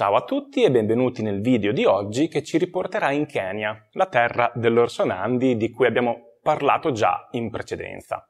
Ciao a tutti e benvenuti nel video di oggi che ci riporterà in Kenya, la terra dell'Orsonandi di cui abbiamo parlato già in precedenza.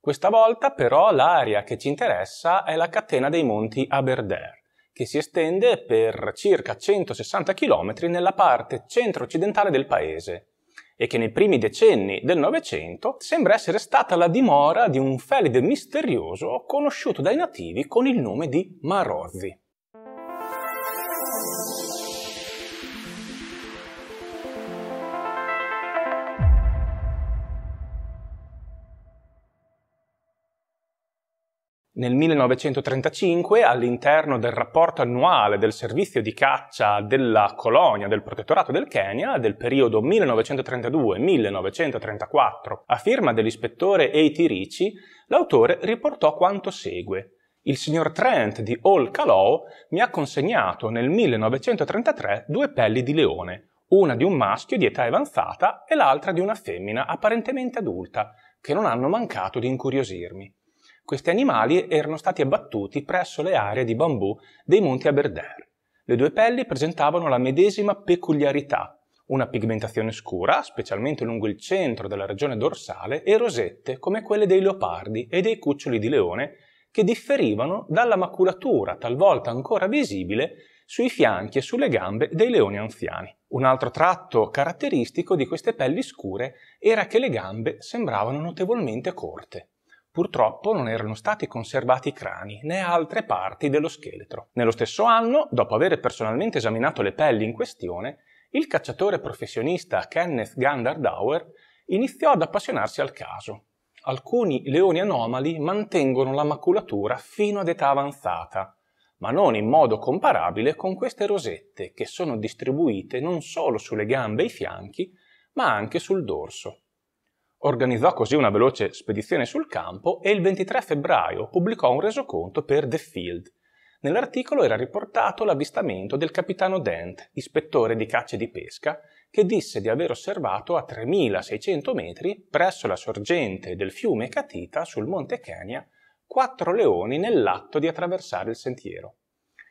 Questa volta però l'area che ci interessa è la catena dei monti Aberdare, che si estende per circa 160 km nella parte centro-occidentale del paese e che nei primi decenni del Novecento sembra essere stata la dimora di un felide misterioso conosciuto dai nativi con il nome di Marozzi. Nel 1935, all'interno del rapporto annuale del servizio di caccia della colonia del protettorato del Kenya del periodo 1932-1934, a firma dell'ispettore A.T. Ricci, l'autore riportò quanto segue. Il signor Trent di All Calao mi ha consegnato nel 1933 due pelli di leone, una di un maschio di età avanzata e l'altra di una femmina apparentemente adulta, che non hanno mancato di incuriosirmi. Questi animali erano stati abbattuti presso le aree di bambù dei monti Aberdare. Le due pelli presentavano la medesima peculiarità, una pigmentazione scura, specialmente lungo il centro della regione dorsale, e rosette come quelle dei leopardi e dei cuccioli di leone, che differivano dalla maculatura, talvolta ancora visibile, sui fianchi e sulle gambe dei leoni anziani. Un altro tratto caratteristico di queste pelli scure era che le gambe sembravano notevolmente corte. Purtroppo non erano stati conservati i crani né altre parti dello scheletro. Nello stesso anno, dopo aver personalmente esaminato le pelli in questione, il cacciatore professionista Kenneth Gandardauer iniziò ad appassionarsi al caso. Alcuni leoni anomali mantengono la maculatura fino ad età avanzata, ma non in modo comparabile con queste rosette che sono distribuite non solo sulle gambe e i fianchi, ma anche sul dorso. Organizzò così una veloce spedizione sul campo e il 23 febbraio pubblicò un resoconto per The Field. Nell'articolo era riportato l'avvistamento del capitano Dent, ispettore di caccia e di pesca, che disse di aver osservato a 3600 metri, presso la sorgente del fiume Catita sul Monte Kenya, quattro leoni nell'atto di attraversare il sentiero.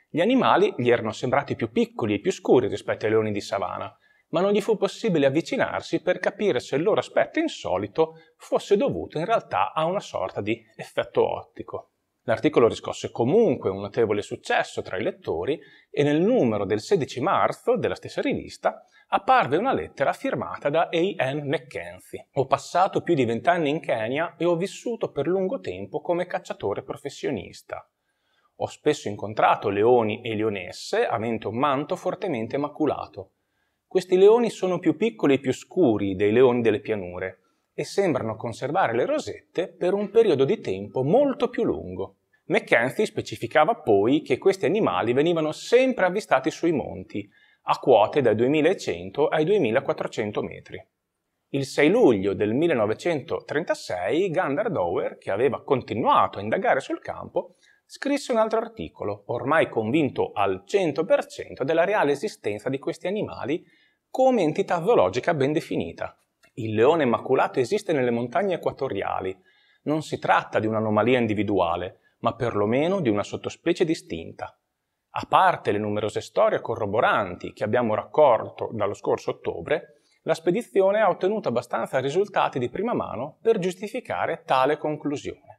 Gli animali gli erano sembrati più piccoli e più scuri rispetto ai leoni di savana ma non gli fu possibile avvicinarsi per capire se il loro aspetto insolito fosse dovuto in realtà a una sorta di effetto ottico. L'articolo riscosse comunque un notevole successo tra i lettori e nel numero del 16 marzo della stessa rivista apparve una lettera firmata da A.N. McKenzie. Ho passato più di vent'anni in Kenya e ho vissuto per lungo tempo come cacciatore professionista. Ho spesso incontrato leoni e leonesse avendo un manto fortemente maculato. Questi leoni sono più piccoli e più scuri dei leoni delle pianure e sembrano conservare le rosette per un periodo di tempo molto più lungo. Mackenzie specificava poi che questi animali venivano sempre avvistati sui monti, a quote dai 2100 ai 2400 metri. Il 6 luglio del 1936 Gander Dower, che aveva continuato a indagare sul campo, scrisse un altro articolo, ormai convinto al 100% della reale esistenza di questi animali come entità zoologica ben definita. Il leone maculato esiste nelle montagne equatoriali. Non si tratta di un'anomalia individuale, ma perlomeno di una sottospecie distinta. A parte le numerose storie corroboranti che abbiamo raccolto dallo scorso ottobre, la spedizione ha ottenuto abbastanza risultati di prima mano per giustificare tale conclusione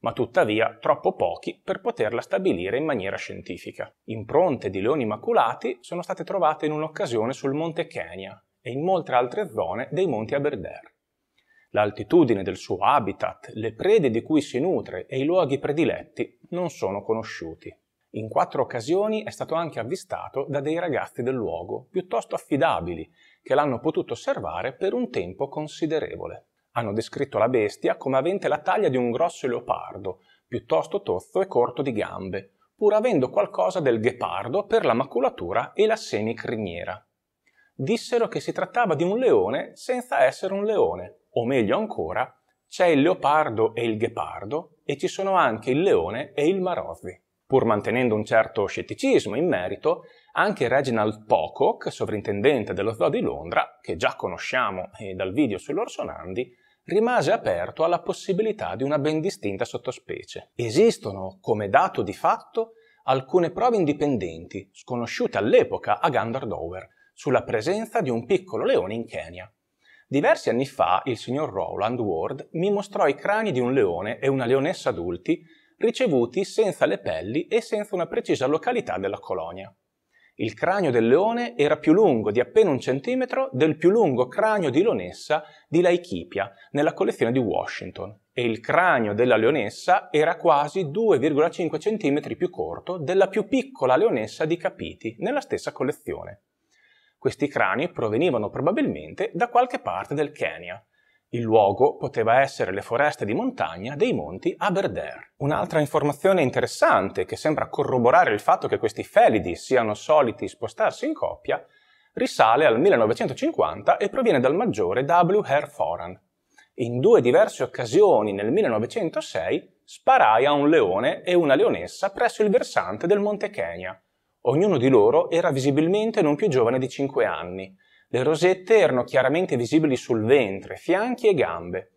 ma tuttavia troppo pochi per poterla stabilire in maniera scientifica. Impronte di leoni maculati sono state trovate in un'occasione sul Monte Kenya e in molte altre zone dei Monti Aberdare. L'altitudine del suo habitat, le prede di cui si nutre e i luoghi prediletti non sono conosciuti. In quattro occasioni è stato anche avvistato da dei ragazzi del luogo, piuttosto affidabili, che l'hanno potuto osservare per un tempo considerevole hanno descritto la bestia come avente la taglia di un grosso leopardo, piuttosto tozzo e corto di gambe, pur avendo qualcosa del ghepardo per la maculatura e la semicriniera. Dissero che si trattava di un leone senza essere un leone, o meglio ancora, c'è il leopardo e il ghepardo e ci sono anche il leone e il marozzi pur mantenendo un certo scetticismo in merito, anche Reginald Pocock, sovrintendente dello zoo di Londra, che già conosciamo dal video sull'Orsonandi, rimase aperto alla possibilità di una ben distinta sottospecie. Esistono, come dato di fatto, alcune prove indipendenti, sconosciute all'epoca a Gandardower, sulla presenza di un piccolo leone in Kenya. Diversi anni fa il signor Rowland Ward mi mostrò i crani di un leone e una leonessa adulti ricevuti senza le pelli e senza una precisa località della colonia. Il cranio del leone era più lungo di appena un centimetro del più lungo cranio di leonessa di Laikipia nella collezione di Washington e il cranio della leonessa era quasi 2,5 cm più corto della più piccola leonessa di Capiti nella stessa collezione. Questi crani provenivano probabilmente da qualche parte del Kenya, il luogo poteva essere le foreste di montagna dei monti Aberdare. Un'altra informazione interessante che sembra corroborare il fatto che questi felidi siano soliti spostarsi in coppia risale al 1950 e proviene dal maggiore W. Hare Foran. In due diverse occasioni nel 1906 sparai a un leone e una leonessa presso il versante del Monte Kenya. Ognuno di loro era visibilmente non più giovane di 5 anni le rosette erano chiaramente visibili sul ventre, fianchi e gambe.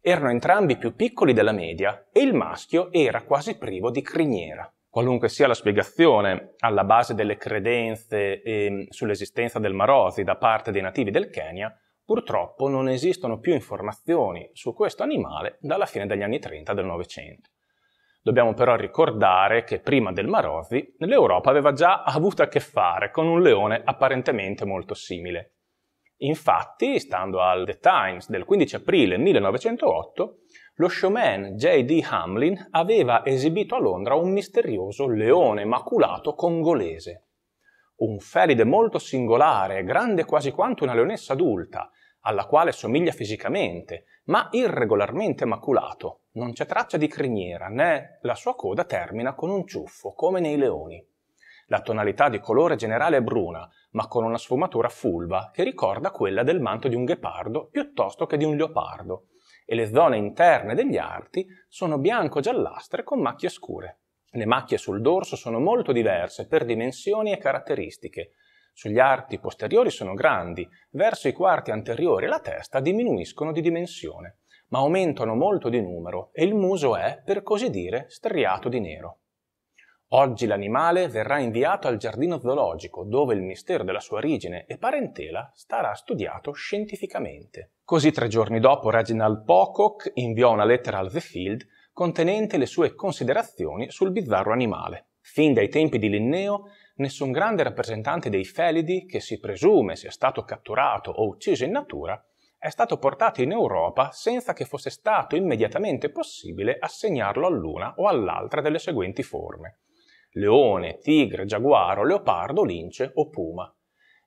Erano entrambi più piccoli della media e il maschio era quasi privo di criniera. Qualunque sia la spiegazione alla base delle credenze eh, sull'esistenza del Marosi da parte dei nativi del Kenya, purtroppo non esistono più informazioni su questo animale dalla fine degli anni 30 del Novecento. Dobbiamo però ricordare che prima del Marosi l'Europa aveva già avuto a che fare con un leone apparentemente molto simile. Infatti, stando al The Times del 15 aprile 1908, lo showman J.D. Hamlin aveva esibito a Londra un misterioso leone maculato congolese. Un felide molto singolare, grande quasi quanto una leonessa adulta, alla quale somiglia fisicamente, ma irregolarmente maculato. Non c'è traccia di criniera, né la sua coda termina con un ciuffo, come nei leoni. La tonalità di colore generale è bruna, ma con una sfumatura fulva che ricorda quella del manto di un ghepardo piuttosto che di un leopardo, e le zone interne degli arti sono bianco-giallastre con macchie scure. Le macchie sul dorso sono molto diverse per dimensioni e caratteristiche. Sugli arti posteriori sono grandi, verso i quarti anteriori la testa diminuiscono di dimensione, ma aumentano molto di numero e il muso è, per così dire, striato di nero. Oggi l'animale verrà inviato al giardino zoologico, dove il mistero della sua origine e parentela sarà studiato scientificamente. Così tre giorni dopo Reginald Pocock inviò una lettera al The Field contenente le sue considerazioni sul bizzarro animale. Fin dai tempi di Linneo, nessun grande rappresentante dei felidi, che si presume sia stato catturato o ucciso in natura, è stato portato in Europa senza che fosse stato immediatamente possibile assegnarlo all'una o all'altra delle seguenti forme leone, tigre, giaguaro, leopardo, lince o puma.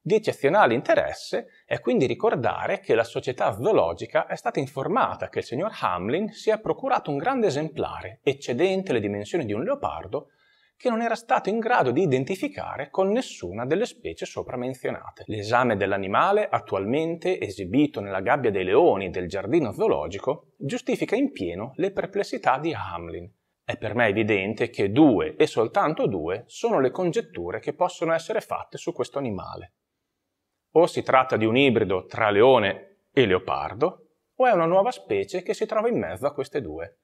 Di eccezionale interesse è quindi ricordare che la società zoologica è stata informata che il signor Hamlin si è procurato un grande esemplare, eccedente le dimensioni di un leopardo, che non era stato in grado di identificare con nessuna delle specie sopra menzionate. L'esame dell'animale, attualmente esibito nella gabbia dei leoni del giardino zoologico, giustifica in pieno le perplessità di Hamlin, è per me evidente che due e soltanto due sono le congetture che possono essere fatte su questo animale. O si tratta di un ibrido tra leone e leopardo, o è una nuova specie che si trova in mezzo a queste due.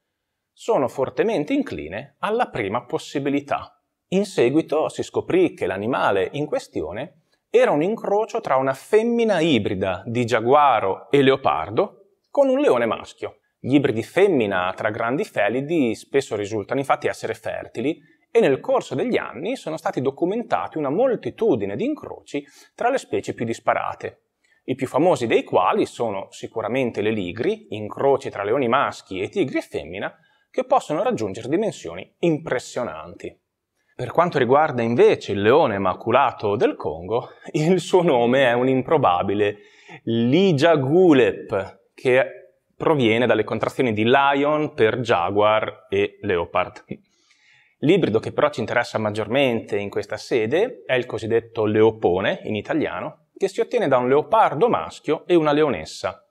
Sono fortemente incline alla prima possibilità. In seguito si scoprì che l'animale in questione era un incrocio tra una femmina ibrida di giaguaro e leopardo con un leone maschio. Gli ibridi femmina tra grandi felidi spesso risultano infatti essere fertili e nel corso degli anni sono stati documentati una moltitudine di incroci tra le specie più disparate, i più famosi dei quali sono sicuramente le ligri, incroci tra leoni maschi e tigri femmina, che possono raggiungere dimensioni impressionanti. Per quanto riguarda invece il leone maculato del Congo, il suo nome è un improbabile Ligia Gulep, che proviene dalle contrazioni di Lion per Jaguar e Leopard. L'ibrido che però ci interessa maggiormente in questa sede è il cosiddetto leopone in italiano, che si ottiene da un leopardo maschio e una leonessa.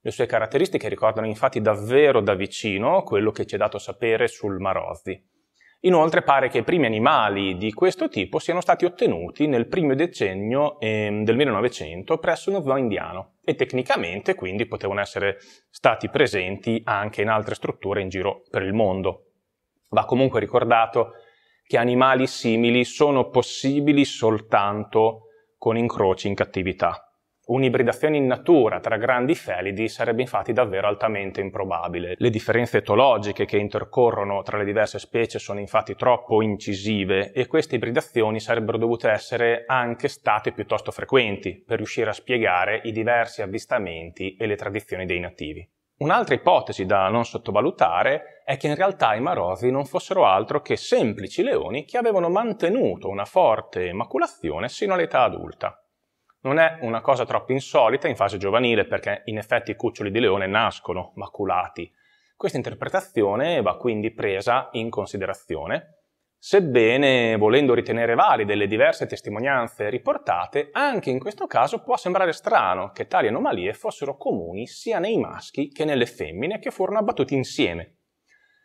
Le sue caratteristiche ricordano infatti davvero da vicino quello che ci è dato sapere sul Marozzi. Inoltre pare che i primi animali di questo tipo siano stati ottenuti nel primo decennio eh, del 1900 presso uno zoo indiano e tecnicamente quindi potevano essere stati presenti anche in altre strutture in giro per il mondo. Va comunque ricordato che animali simili sono possibili soltanto con incroci in cattività. Un'ibridazione in natura tra grandi felidi sarebbe infatti davvero altamente improbabile. Le differenze etologiche che intercorrono tra le diverse specie sono infatti troppo incisive e queste ibridazioni sarebbero dovute essere anche state piuttosto frequenti per riuscire a spiegare i diversi avvistamenti e le tradizioni dei nativi. Un'altra ipotesi da non sottovalutare è che in realtà i marosi non fossero altro che semplici leoni che avevano mantenuto una forte maculazione sino all'età adulta. Non è una cosa troppo insolita in fase giovanile perché in effetti i cuccioli di leone nascono maculati. Questa interpretazione va quindi presa in considerazione, sebbene volendo ritenere valide le diverse testimonianze riportate, anche in questo caso può sembrare strano che tali anomalie fossero comuni sia nei maschi che nelle femmine che furono abbattuti insieme,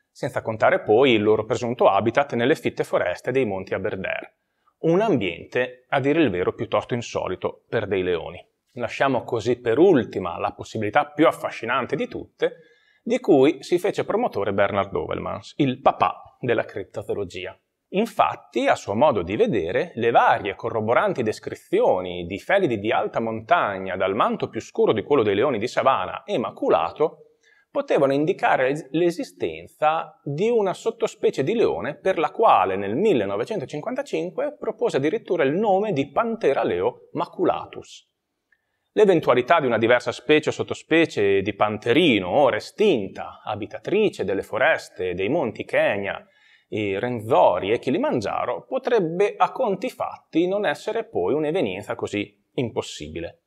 senza contare poi il loro presunto habitat nelle fitte foreste dei monti Aberdare. Un ambiente, a dire il vero, piuttosto insolito per dei leoni. Lasciamo così per ultima la possibilità più affascinante di tutte, di cui si fece promotore Bernard Dovelmans, il papà della criptozoologia. Infatti, a suo modo di vedere, le varie corroboranti descrizioni di felidi di alta montagna dal manto più scuro di quello dei leoni di savana e maculato potevano indicare l'esistenza di una sottospecie di leone per la quale nel 1955 propose addirittura il nome di Pantera leo maculatus. L'eventualità di una diversa specie o sottospecie di panterino, ora estinta, abitatrice delle foreste dei monti Kenya, i Renzori e Kilimanjaro potrebbe a conti fatti non essere poi un'evenienza così impossibile.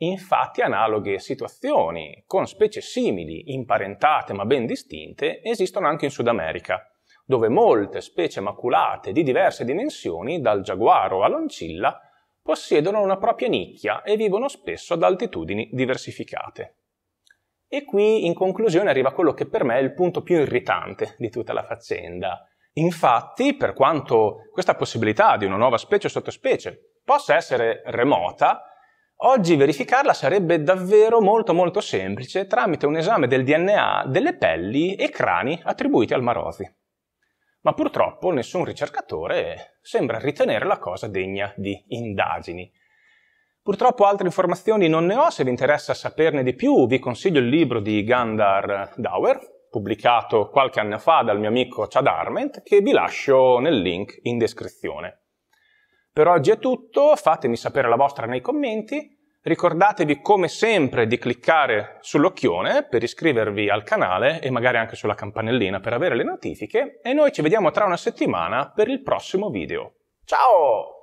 Infatti analoghe situazioni con specie simili, imparentate ma ben distinte, esistono anche in Sud America, dove molte specie maculate di diverse dimensioni, dal giaguaro all'oncilla, possiedono una propria nicchia e vivono spesso ad altitudini diversificate. E qui in conclusione arriva quello che per me è il punto più irritante di tutta la faccenda. Infatti, per quanto questa possibilità di una nuova specie o sottospecie possa essere remota, Oggi verificarla sarebbe davvero molto molto semplice tramite un esame del DNA delle pelli e crani attribuiti al Marosi. Ma purtroppo nessun ricercatore sembra ritenere la cosa degna di indagini. Purtroppo altre informazioni non ne ho, se vi interessa saperne di più vi consiglio il libro di Gandhar Dauer, pubblicato qualche anno fa dal mio amico Chad Arment, che vi lascio nel link in descrizione. Per oggi è tutto, fatemi sapere la vostra nei commenti, ricordatevi come sempre di cliccare sull'occhione per iscrivervi al canale e magari anche sulla campanellina per avere le notifiche e noi ci vediamo tra una settimana per il prossimo video. Ciao!